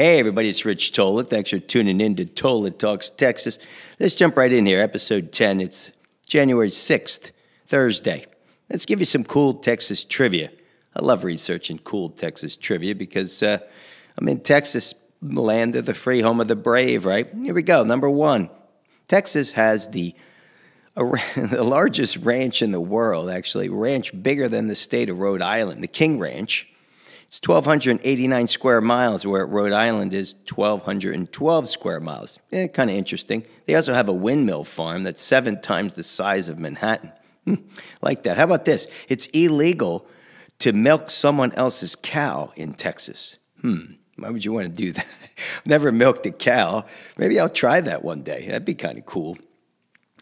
Hey, everybody, it's Rich Tola. Thanks for tuning in to Tola Talks Texas. Let's jump right in here. Episode 10. It's January 6th, Thursday. Let's give you some cool Texas trivia. I love researching cool Texas trivia because uh, I'm in Texas, land of the free, home of the brave, right? Here we go. Number one Texas has the, uh, the largest ranch in the world, actually, ranch bigger than the state of Rhode Island, the King Ranch. It's 1,289 square miles, where Rhode Island is 1,212 square miles. Eh, kind of interesting. They also have a windmill farm that's seven times the size of Manhattan. Hmm, like that. How about this? It's illegal to milk someone else's cow in Texas. Hmm, why would you want to do that? Never milked a cow. Maybe I'll try that one day. That'd be kind of cool.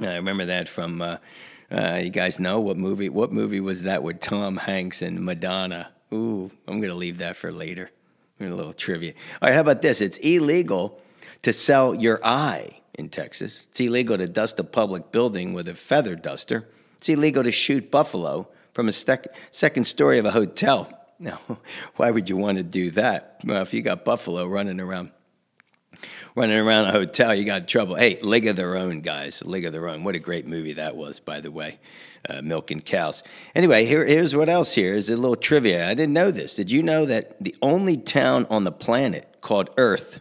I remember that from. Uh, uh, you guys know what movie? What movie was that with Tom Hanks and Madonna? Ooh, I'm going to leave that for later. A little trivia. All right, how about this? It's illegal to sell your eye in Texas. It's illegal to dust a public building with a feather duster. It's illegal to shoot buffalo from a sec- second story of a hotel. Now, why would you want to do that? Well, if you got buffalo running around running around a hotel, you got trouble. Hey, Leg of Their Own, guys. Leg of Their Own. What a great movie that was, by the way. Uh, milk and cows. Anyway, here, here's what else here is a little trivia. I didn't know this. Did you know that the only town on the planet called Earth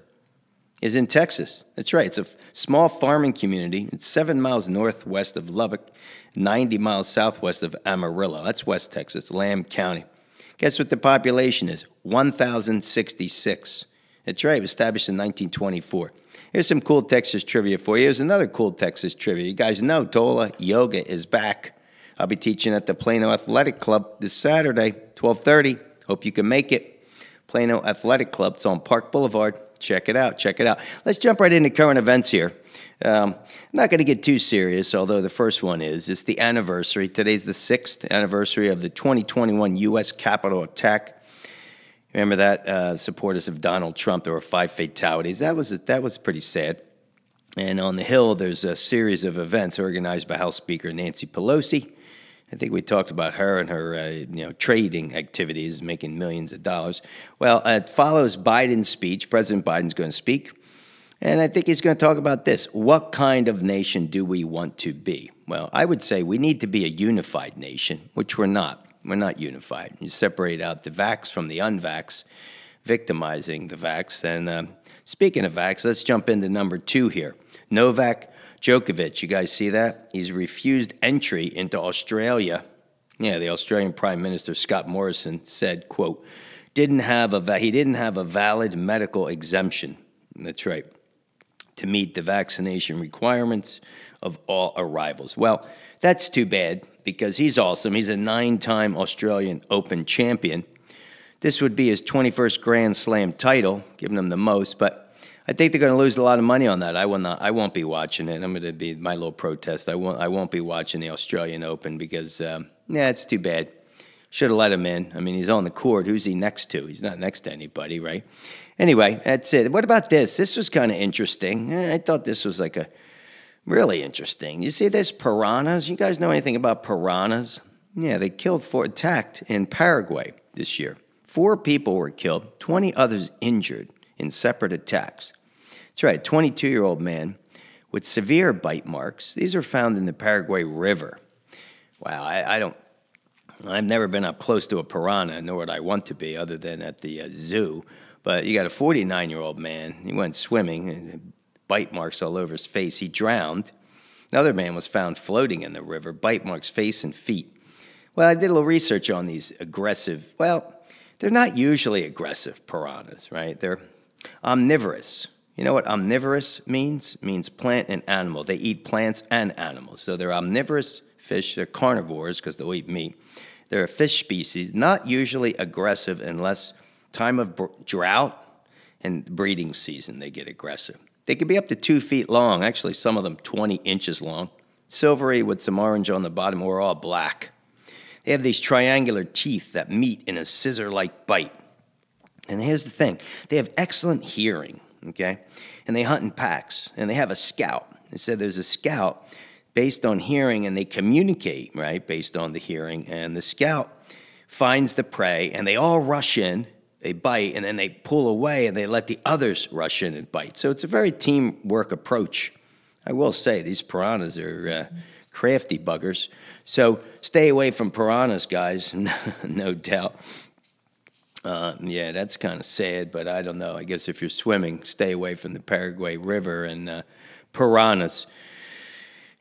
is in Texas? That's right. It's a small farming community. It's seven miles northwest of Lubbock, 90 miles southwest of Amarillo. That's West Texas, Lamb County. Guess what the population is? 1,066. That's right, it was established in 1924. Here's some cool Texas trivia for you. Here's another cool Texas trivia. You guys know Tola Yoga is back. I'll be teaching at the Plano Athletic Club this Saturday, 12:30. Hope you can make it. Plano Athletic Club. It's on Park Boulevard. Check it out. Check it out. Let's jump right into current events here. Um, I'm not going to get too serious, although the first one is. It's the anniversary. Today's the sixth anniversary of the 2021 U.S. Capitol attack. Remember that uh, supporters of Donald Trump. There were five fatalities. That was that was pretty sad. And on the Hill, there's a series of events organized by House Speaker Nancy Pelosi. I think we talked about her and her, uh, you know, trading activities, making millions of dollars. Well, uh, it follows Biden's speech. President Biden's going to speak, and I think he's going to talk about this: What kind of nation do we want to be? Well, I would say we need to be a unified nation, which we're not. We're not unified. You separate out the vax from the unvax, victimizing the vax. And uh, speaking of vax, let's jump into number two here. Novak Djokovic, you guys see that? He's refused entry into Australia. Yeah, the Australian Prime Minister Scott Morrison said, quote, didn't have a he didn't have a valid medical exemption. That's right to meet the vaccination requirements of all arrivals. Well, that's too bad because he's awesome. He's a nine time Australian Open champion. This would be his 21st Grand Slam title, giving him the most, but I think they're going to lose a lot of money on that. I will not. I won't be watching it. I'm going to be my little protest. I won't. I won't be watching the Australian Open because um, yeah, it's too bad. Should have let him in. I mean, he's on the court. Who's he next to? He's not next to anybody, right? Anyway, that's it. What about this? This was kind of interesting. Eh, I thought this was like a really interesting. You see this piranhas? You guys know anything about piranhas? Yeah, they killed four attacked in Paraguay this year. Four people were killed, 20 others injured in separate attacks. That's right, 22 year old man with severe bite marks. These are found in the Paraguay River. Wow, I, I, don't, I've never been up close to a piranha, nor would I want to be, other than at the uh, zoo. But you got a 49 year old man. He went swimming and bite marks all over his face. He drowned. Another man was found floating in the river, bite marks face and feet. Well, I did a little research on these aggressive, well, they're not usually aggressive piranhas, right? They're omnivorous. You know what omnivorous means? It means plant and animal. They eat plants and animals. So they're omnivorous fish, they're carnivores because they'll eat meat. They're a fish species, not usually aggressive unless time of drought and breeding season, they get aggressive. They can be up to two feet long, actually, some of them 20 inches long, silvery with some orange on the bottom, or all black. They have these triangular teeth that meet in a scissor like bite. And here's the thing they have excellent hearing, okay? And they hunt in packs, and they have a scout. They said there's a scout based on hearing, and they communicate, right, based on the hearing. And the scout finds the prey, and they all rush in they bite and then they pull away and they let the others rush in and bite. So it's a very teamwork approach. I will say these piranhas are uh, crafty buggers. So stay away from piranhas, guys, no doubt. Uh, yeah, that's kind of sad, but I don't know. I guess if you're swimming, stay away from the Paraguay River and uh, piranhas.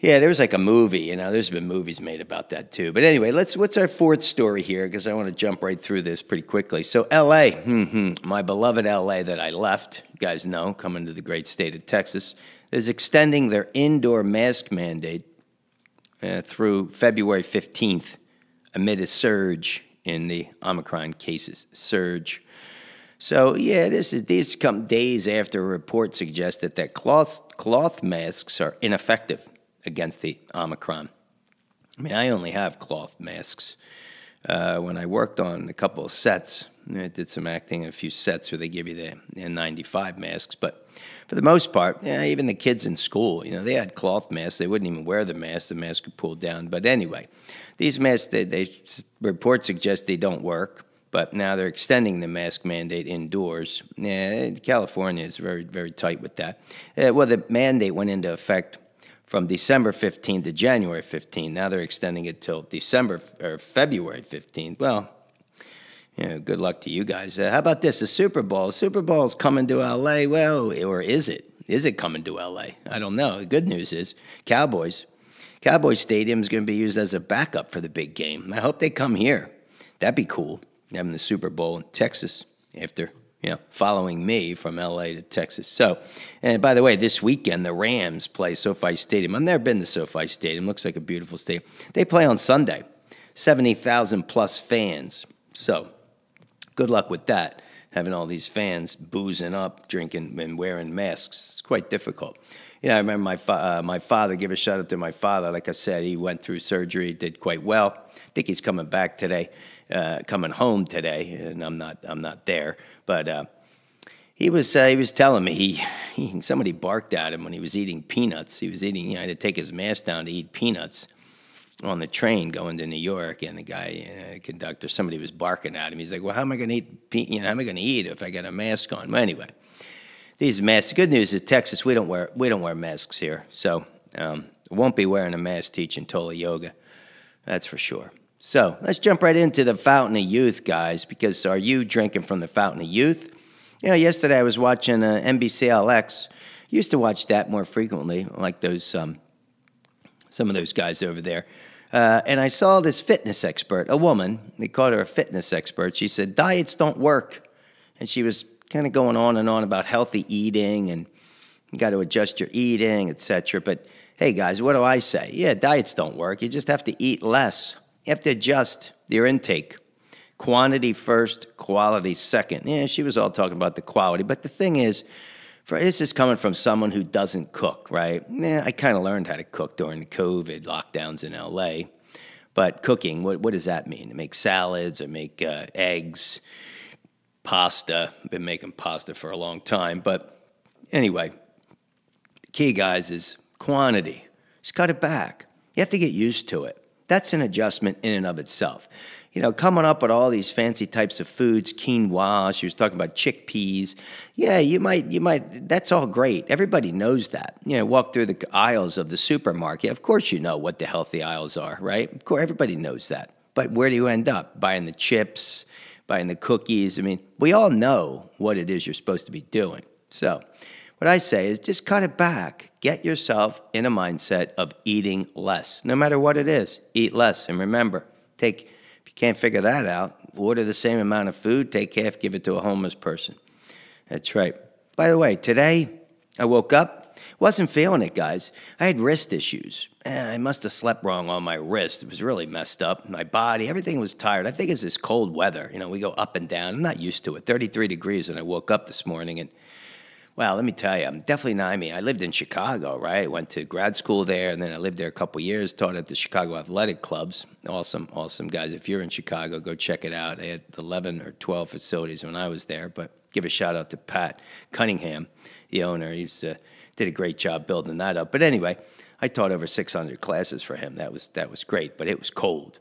Yeah, there was like a movie, you know. There's been movies made about that too. But anyway, let's. What's our fourth story here? Because I want to jump right through this pretty quickly. So, L.A., mm -hmm, my beloved L.A. that I left. You guys know, coming to the great state of Texas, is extending their indoor mask mandate uh, through February 15th, amid a surge in the Omicron cases. Surge. So yeah, this is these come days after a report suggested that cloth cloth masks are ineffective against the Omicron. I mean, I only have cloth masks. Uh, when I worked on a couple of sets, I did some acting in a few sets where they give you the N95 masks. But for the most part, yeah, even the kids in school, you know, they had cloth masks. They wouldn't even wear the mask. The mask could pull down. But anyway, these masks, they, they suggest they don't work. But now they're extending the mask mandate indoors. Yeah, California is very, very tight with that. Uh, well, the mandate went into effect from December fifteenth to January fifteenth. Now they're extending it till December or February fifteenth. Well, you know, good luck to you guys. Uh, how about this? The Super Bowl. Super Bowl's coming to LA. Well, or is it? Is it coming to LA? I don't know. The good news is Cowboys. Cowboys Stadium is going to be used as a backup for the big game. I hope they come here. That'd be cool. Having the Super Bowl in Texas after you know, following me from LA to Texas. So, and by the way, this weekend the Rams play SoFi Stadium. I've never been to SoFi Stadium. Looks like a beautiful stadium. They play on Sunday. 70,000 plus fans. So, good luck with that. Having all these fans boozing up, drinking, and wearing masks. It's quite difficult. You know, I remember my, fa uh, my father, give a shout out to my father. Like I said, he went through surgery, did quite well. I think he's coming back today uh, coming home today, and I'm not I'm not there. But uh, he was uh, he was telling me he, he, somebody barked at him when he was eating peanuts. He was eating. You know, I had to take his mask down to eat peanuts on the train going to New York, and the guy uh, conductor somebody was barking at him. He's like, "Well, how am I going to eat? Pe- you know, how am I going to eat if I got a mask on?" Well, anyway, these masks. The good news is Texas we don't wear we don't wear masks here, so um, won't be wearing a mask teaching Tola Yoga. That's for sure. So let's jump right into the fountain of youth, guys, because are you drinking from the fountain of youth? You know, yesterday I was watching uh, NBCLX. Used to watch that more frequently, like those um, some of those guys over there. Uh, and I saw this fitness expert, a woman. They called her a fitness expert. She said diets don't work, and she was kind of going on and on about healthy eating and you got to adjust your eating, etc. But hey, guys, what do I say? Yeah, diets don't work. You just have to eat less. You have to adjust your intake. Quantity first, quality second. Yeah, she was all talking about the quality. But the thing is, for this is coming from someone who doesn't cook, right? Yeah, I kind of learned how to cook during the COVID lockdowns in LA. But cooking, what, what does that mean? To make salads, I make uh, eggs, pasta. I've been making pasta for a long time. But anyway, the key, guys, is quantity. Just cut it back. You have to get used to it. That's an adjustment in and of itself. You know, coming up with all these fancy types of foods, quinoa, she was talking about chickpeas. Yeah, you might, you might, that's all great. Everybody knows that. You know, walk through the aisles of the supermarket. Of course, you know what the healthy aisles are, right? Of course, everybody knows that. But where do you end up? Buying the chips, buying the cookies. I mean, we all know what it is you're supposed to be doing. So, what I say is just cut it back, get yourself in a mindset of eating less, no matter what it is. Eat less. And remember, take, if you can't figure that out, order the same amount of food, take half, give it to a homeless person. That's right. By the way, today I woke up, wasn't feeling it, guys. I had wrist issues. Eh, I must have slept wrong on my wrist. It was really messed up. My body, everything was tired. I think it's this cold weather. You know, we go up and down. I'm not used to it. 33 degrees, and I woke up this morning and well, let me tell you, I'm definitely not. I mean, I lived in Chicago, right? I went to grad school there, and then I lived there a couple years. Taught at the Chicago Athletic Clubs. Awesome, awesome guys. If you're in Chicago, go check it out. They had 11 or 12 facilities when I was there. But give a shout out to Pat Cunningham, the owner. He uh, did a great job building that up. But anyway, I taught over 600 classes for him. That was that was great, but it was cold.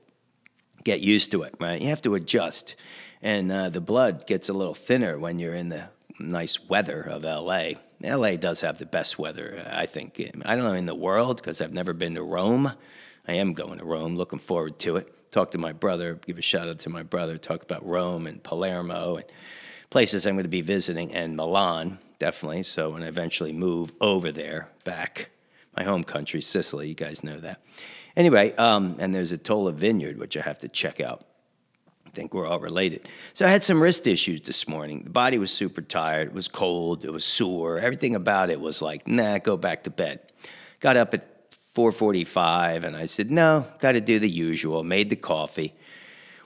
Get used to it, right? You have to adjust and uh, the blood gets a little thinner when you're in the nice weather of LA. LA does have the best weather, I think. I don't know in the world because I've never been to Rome. I am going to Rome, looking forward to it. Talk to my brother, give a shout out to my brother, talk about Rome and Palermo and places I'm going to be visiting and Milan, definitely. So when I eventually move over there, back my home country, Sicily, you guys know that. Anyway, um, and there's a Tola vineyard, which I have to check out think we're all related. So I had some wrist issues this morning. The body was super tired. It was cold. It was sore. Everything about it was like, nah, go back to bed. Got up at 4:45, and I said, no, got to do the usual. Made the coffee,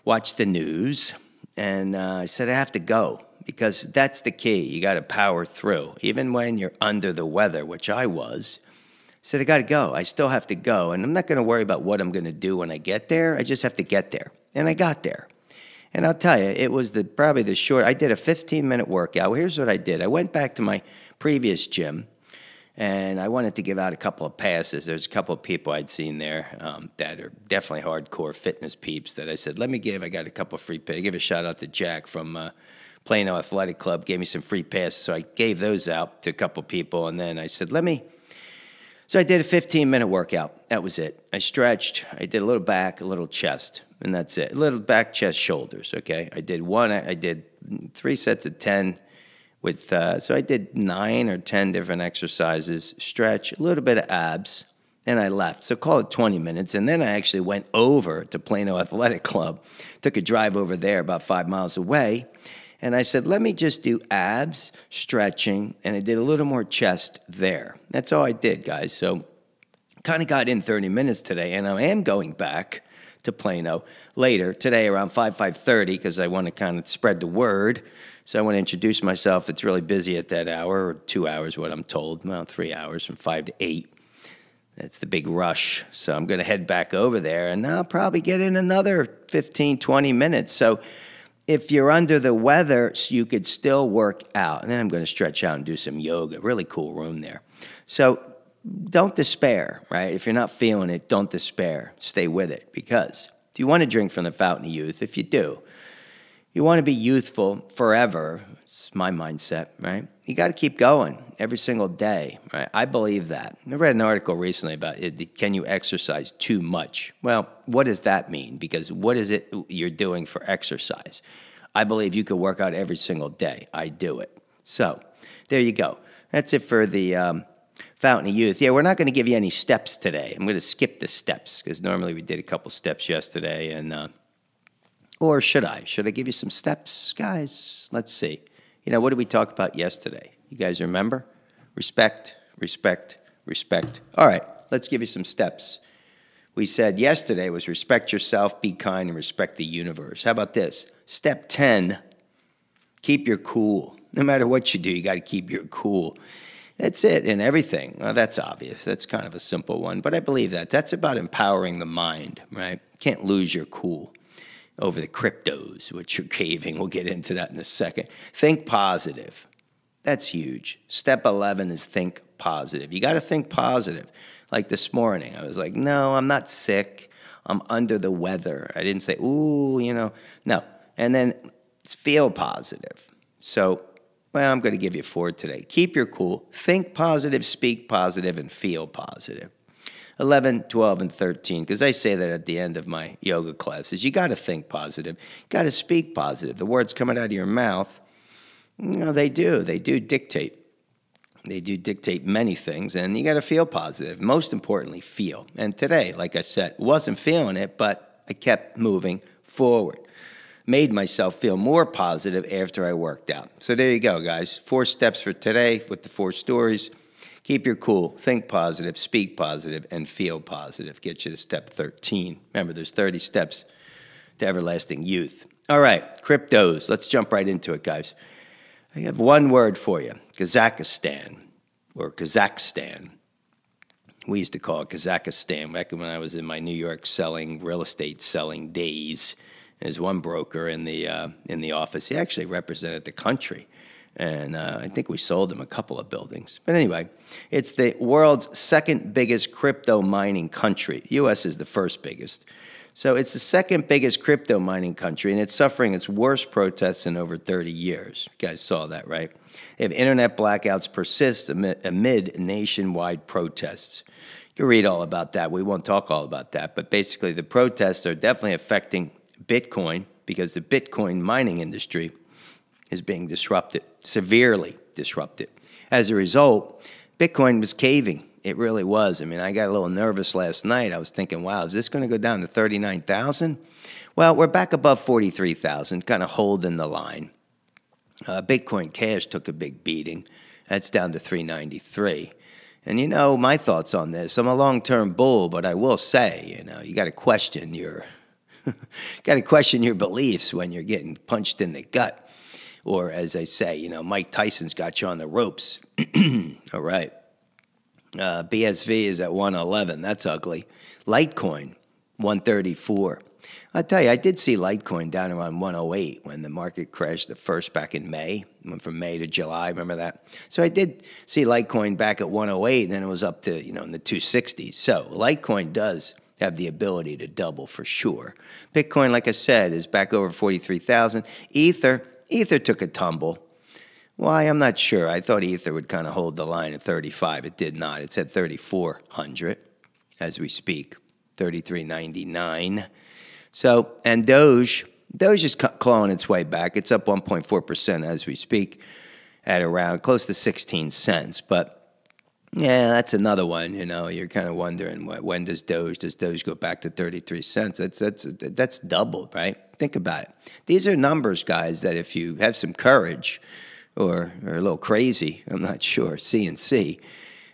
watched the news, and uh, I said I have to go because that's the key. You got to power through, even when you're under the weather, which I was said, I got to go. I still have to go. And I'm not going to worry about what I'm going to do when I get there. I just have to get there. And I got there. And I'll tell you, it was the probably the short. I did a 15 minute workout. Here's what I did. I went back to my previous gym, and I wanted to give out a couple of passes. There's a couple of people I'd seen there um, that are definitely hardcore fitness peeps that I said, let me give. I got a couple of free. I give a shout out to Jack from. Uh, Plano Athletic Club gave me some free passes, so I gave those out to a couple of people, and then I said, "Let me so I did a 15 minute workout. That was it. I stretched. I did a little back, a little chest, and that's it. A little back, chest, shoulders. Okay. I did one. I did three sets of 10 with, uh, so I did nine or 10 different exercises, stretch, a little bit of abs, and I left. So call it 20 minutes. And then I actually went over to Plano Athletic Club, took a drive over there about five miles away and I said, let me just do abs, stretching, and I did a little more chest there. That's all I did, guys. So kind of got in 30 minutes today, and I am going back to Plano later today around 5 5:30 because I want to kind of spread the word. So I want to introduce myself. It's really busy at that hour or 2 hours what I'm told. Well, 3 hours from 5 to 8. That's the big rush. So I'm going to head back over there and I'll probably get in another 15 20 minutes. So if you're under the weather, you could still work out. And then I'm going to stretch out and do some yoga. Really cool room there. So don't despair, right? If you're not feeling it, don't despair. Stay with it because if you want to drink from the fountain of youth, if you do, you want to be youthful forever it's my mindset, right? You got to keep going every single day, right? I believe that. I read an article recently about it, can you exercise too much? Well, what does that mean? Because what is it you're doing for exercise? I believe you could work out every single day. I do it. So there you go. That's it for the um, Fountain of Youth. Yeah, we're not going to give you any steps today. I'm going to skip the steps because normally we did a couple steps yesterday and. Uh, or should I? Should I give you some steps? Guys, let's see. You know, what did we talk about yesterday? You guys remember? Respect, respect, respect. All right, let's give you some steps. We said yesterday was respect yourself, be kind, and respect the universe. How about this? Step 10 keep your cool. No matter what you do, you got to keep your cool. That's it in everything. Well, that's obvious. That's kind of a simple one, but I believe that. That's about empowering the mind, right? Can't lose your cool over the cryptos, which you're caving. We'll get into that in a second. Think positive. That's huge. Step 11 is think positive. You got to think positive. Like this morning, I was like, no, I'm not sick. I'm under the weather. I didn't say, ooh, you know, no. And then feel positive. So, well, I'm going to give you four today. Keep your cool, think positive, speak positive, and feel positive. 11, 12, and 13, because I say that at the end of my yoga classes. You got to think positive, you got to speak positive. The words coming out of your mouth, you know, they do. They do dictate. They do dictate many things, and you got to feel positive. Most importantly, feel. And today, like I said, wasn't feeling it, but I kept moving forward made myself feel more positive after I worked out. So there you go, guys. Four steps for today with the four stories. Keep your cool, think positive, speak positive, and feel positive. Get you to step 13. Remember, there's 30 steps to everlasting youth. All right, cryptos. Let's jump right into it, guys. I have one word for you Kazakhstan or Kazakhstan. We used to call it Kazakhstan back when I was in my New York selling real estate selling days. There's one broker in the uh, in the office. He actually represented the country and uh, I think we sold them a couple of buildings. But anyway, it's the world's second biggest crypto mining country. U.S. is the first biggest. So it's the second biggest crypto mining country, and it's suffering its worst protests in over 30 years. You guys saw that, right? If internet blackouts persist amid, amid nationwide protests. You read all about that. We won't talk all about that. But basically, the protests are definitely affecting Bitcoin because the Bitcoin mining industry – is being disrupted, severely disrupted. As a result, Bitcoin was caving. It really was. I mean, I got a little nervous last night. I was thinking, wow, is this going to go down to 39,000? Well, we're back above 43,000, kind of holding the line. Uh, Bitcoin Cash took a big beating. That's down to 393. And you know, my thoughts on this. I'm a long-term bull, but I will say, you know, you got to question your got to question your beliefs when you're getting punched in the gut or as I say, you know, Mike Tyson's got you on the ropes. All right. Uh, BSV is at 111. That's ugly. Litecoin, 134. i tell you, I did see Litecoin down around 108 when the market crashed the first back in May. went from May to July. Remember that? So I did see Litecoin back at 108, and then it was up to, you know, in the 260s. So Litecoin does have the ability to double for sure. Bitcoin, like I said, is back over 43,000. Ether, Ether took a tumble. Why? I'm not sure. I thought Ether would kind of hold the line at 35. It did not. It's at 3,400 as we speak, 33.99. So, and Doge, Doge is clawing its way back. It's up 1.4% as we speak at around close to 16 cents. But yeah, that's another one. You know, you're kind of wondering what, when does Doge does Doge go back to 33 cents? That's that's that's doubled, right? Think about it. These are numbers, guys. That if you have some courage, or or a little crazy, I'm not sure. CNC,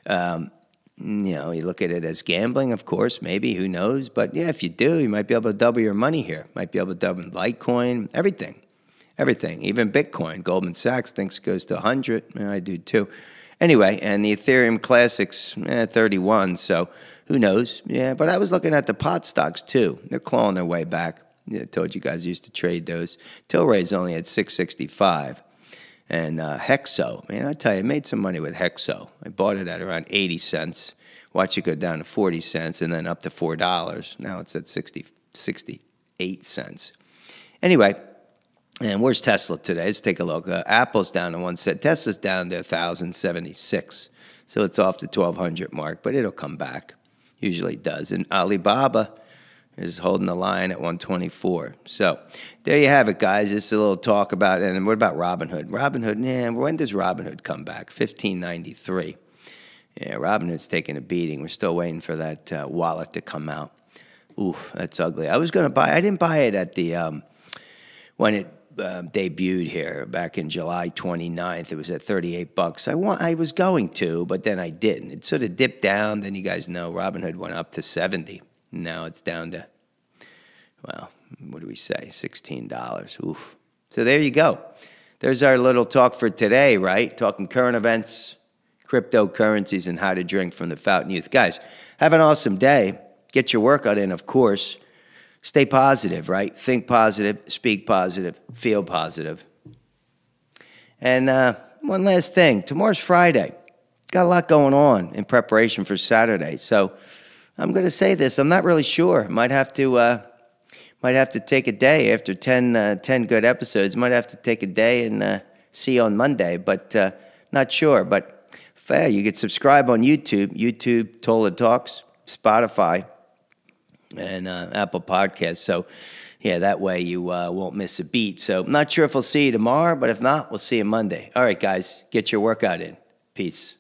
um, you know, you look at it as gambling, of course, maybe who knows? But yeah, if you do, you might be able to double your money here. Might be able to double Litecoin, everything, everything, even Bitcoin. Goldman Sachs thinks it goes to 100, and I do too. Anyway, and the Ethereum Classic's eh, 31, so who knows? Yeah, but I was looking at the pot stocks too. They're clawing their way back. Yeah, I told you guys I used to trade those. Tilray's only at 665. And uh, Hexo, man, I tell you, I made some money with Hexo. I bought it at around 80 cents. Watch it go down to 40 cents and then up to $4. Now it's at 60, 68 cents. Anyway, and where's Tesla today? Let's take a look. Uh, Apple's down to one set. Tesla's down to 1,076. So it's off the 1,200 mark, but it'll come back. Usually does. And Alibaba is holding the line at 124. So there you have it, guys. Just a little talk about it. And what about Robinhood? Robinhood, man, when does Robinhood come back? 1593. Yeah, Robinhood's taking a beating. We're still waiting for that uh, wallet to come out. Ooh, that's ugly. I was going to buy. I didn't buy it at the um, when it um, debuted here back in July 29th. It was at 38 bucks. I want, I was going to, but then I didn't. It sort of dipped down. Then you guys know Robinhood went up to 70. Now it's down to, well, what do we say? $16. Oof. So there you go. There's our little talk for today, right? Talking current events, cryptocurrencies, and how to drink from the fountain youth. Guys, have an awesome day. Get your workout in, of course. Stay positive, right? Think positive, speak positive, feel positive. And uh, one last thing tomorrow's Friday. Got a lot going on in preparation for Saturday. So I'm going to say this. I'm not really sure. Might have to. Uh, might have to take a day after 10, uh, 10 good episodes. Might have to take a day and uh, see you on Monday, but uh, not sure. But you could subscribe on YouTube, YouTube Tola Talks, Spotify, and uh, Apple Podcasts. So, yeah, that way you uh, won't miss a beat. So, not sure if we'll see you tomorrow, but if not, we'll see you Monday. All right, guys, get your workout in. Peace.